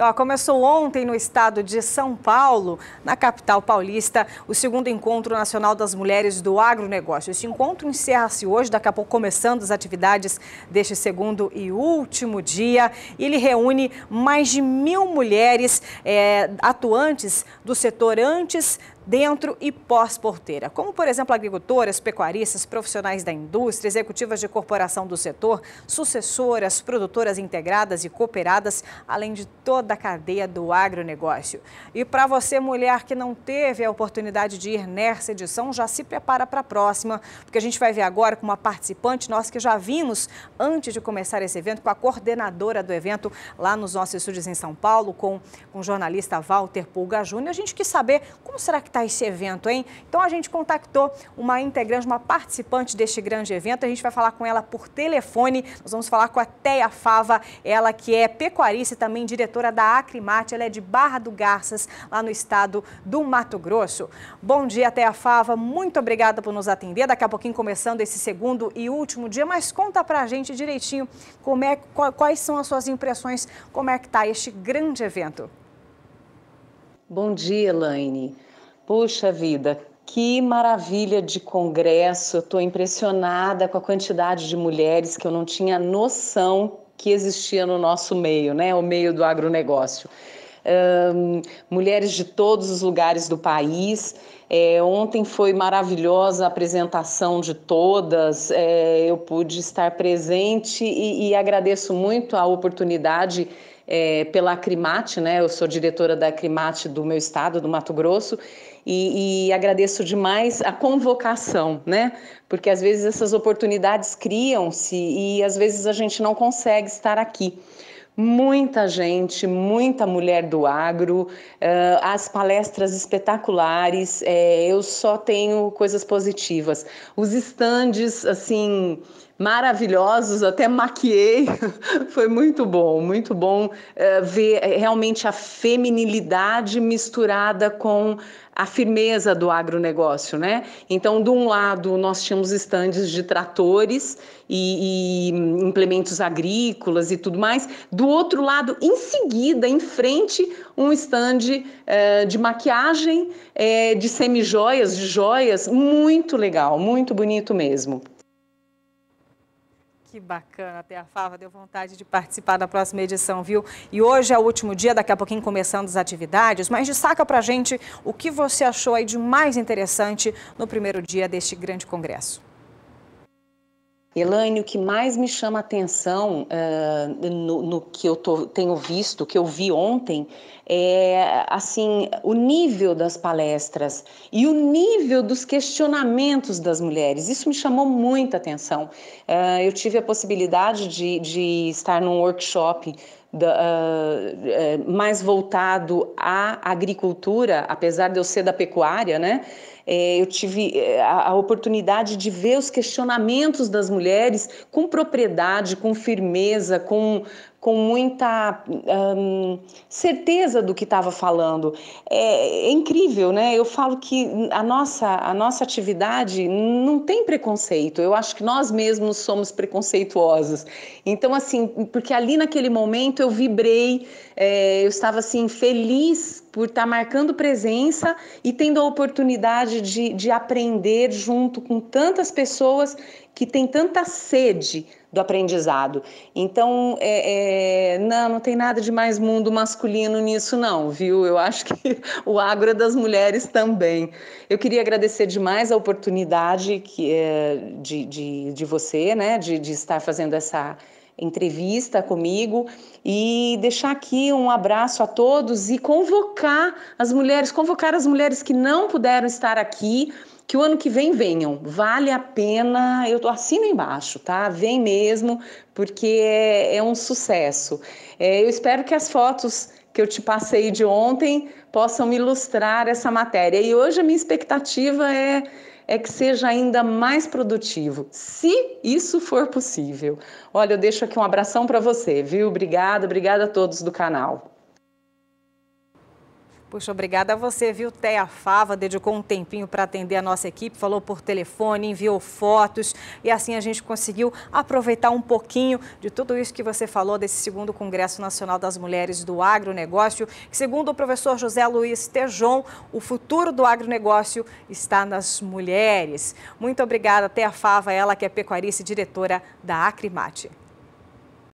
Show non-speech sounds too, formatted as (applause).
Ó, começou ontem no estado de São Paulo, na capital paulista, o segundo encontro nacional das mulheres do agronegócio. Este encontro encerra-se hoje, daqui a pouco começando as atividades deste segundo e último dia. Ele reúne mais de mil mulheres é, atuantes do setor antes, dentro e pós-porteira, como, por exemplo, agricultoras, pecuaristas, profissionais da indústria, executivas de corporação do setor, sucessoras, produtoras integradas e cooperadas, além de toda a cadeia do agronegócio. E para você, mulher que não teve a oportunidade de ir nessa edição, já se prepara para a próxima, porque a gente vai ver agora com uma participante nossa que já vimos antes de começar esse evento, com a coordenadora do evento lá nos nossos estúdios em São Paulo, com, com o jornalista Walter Pulga Júnior. A gente quis saber como será que está está esse evento, hein? Então a gente contactou uma integrante, uma participante deste grande evento. A gente vai falar com ela por telefone. Nós vamos falar com a Teia Fava, ela que é pecuarista e também diretora da Acrimate. Ela é de Barra do Garças, lá no estado do Mato Grosso. Bom dia, Teia Fava. Muito obrigada por nos atender. Daqui a pouquinho começando esse segundo e último dia, mas conta pra gente direitinho como é, quais são as suas impressões, como é que está este grande evento. Bom dia, Elaine. Puxa vida, que maravilha de congresso! Estou impressionada com a quantidade de mulheres que eu não tinha noção que existia no nosso meio, né? O meio do agronegócio. Um, mulheres de todos os lugares do país. É, ontem foi maravilhosa a apresentação de todas, é, eu pude estar presente e, e agradeço muito a oportunidade é, pela Acrimate, né? Eu sou diretora da Acrimate do meu estado, do Mato Grosso, e, e, agradeço demais a convocação, né? Porque às vezes essas oportunidades criam-se e às vezes a gente não consegue estar aqui muita gente, muita mulher do agro, eh, as palestras espetaculares, eh, eu só tenho coisas positivas. Os estandes, assim, maravilhosos, até maquiei, (laughs) foi muito bom, muito bom eh, ver realmente a feminilidade misturada com a firmeza do agronegócio, né? Então, de um lado, nós tínhamos estandes de tratores e, e, hum, implementos agrícolas e tudo mais. Do outro lado, em seguida, em frente, um estande eh, de maquiagem, eh, de semijoias, de joias, muito legal, muito bonito mesmo. Que bacana, até a Fava deu vontade de participar da próxima edição, viu? E hoje é o último dia, daqui a pouquinho começando as atividades, mas destaca pra gente o que você achou aí de mais interessante no primeiro dia deste grande congresso. Elaine, o que mais me chama atenção uh, no, no, que eu tô, tenho visto, que eu vi ontem, é assim o nível das palestras e o nível dos questionamentos das mulheres. Isso me chamou muita atenção. Uh, eu tive a possibilidade de, de estar num workshop da, uh, mais voltado à agricultura, apesar de eu ser da pecuária, né? É, eu tive é, a, a oportunidade de ver os questionamentos das mulheres com propriedade, com firmeza, com, com muita certeza do que estava falando. É, é, incrível, né? Eu falo que a nossa, a nossa atividade não tem preconceito. Eu acho que nós mesmos somos preconceituosos. Então, assim, porque ali naquele momento eu vibrei, é, eu estava assim, feliz por estar tá marcando presença e tendo a oportunidade de, de aprender junto com tantas pessoas que têm tanta sede do aprendizado. Então, é, é, não, não tem nada de mais mundo masculino nisso, não, viu? Eu acho que (laughs) o agro é das mulheres também. Eu queria agradecer demais a oportunidade que, é, de, de, de você, né, de, de estar fazendo essa entrevista comigo e deixar aqui um abraço a todos e convocar as mulheres, convocar as mulheres que não puderam estar aqui, que o ano que vem venham. Vale a pena, eu tô assino embaixo, tá? Vem mesmo, porque é, é um sucesso. É, eu espero que as fotos que eu te passei de ontem possam ilustrar essa matéria. E hoje a minha expectativa é é que seja ainda mais produtivo, se isso for possível. Olha, eu deixo aqui um abração para você, viu? Obrigada, obrigada a todos do canal. Puxa, obrigada a você, viu? Teia Fava dedicou um tempinho para atender a nossa equipe, falou por telefone, enviou fotos e assim a gente conseguiu aproveitar um pouquinho de tudo isso que você falou desse segundo Congresso Nacional das Mulheres do Agronegócio, que segundo o professor José Luiz Tejon, o futuro do agronegócio está nas mulheres. Muito obrigada, Teia Fava, ela que é pecuarista e diretora da Acrimate.